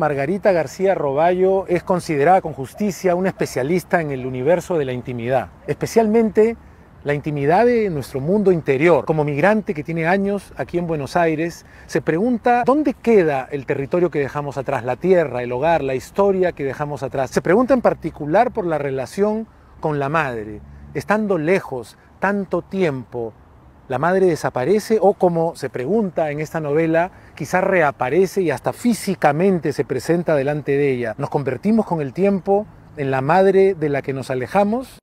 Margarita García Roballo es considerada con justicia una especialista en el universo de la intimidad, especialmente la intimidad de nuestro mundo interior. Como migrante que tiene años aquí en Buenos Aires, se pregunta dónde queda el territorio que dejamos atrás, la tierra, el hogar, la historia que dejamos atrás. Se pregunta en particular por la relación con la madre, estando lejos tanto tiempo, la madre desaparece o como se pregunta en esta novela, quizás reaparece y hasta físicamente se presenta delante de ella. Nos convertimos con el tiempo en la madre de la que nos alejamos.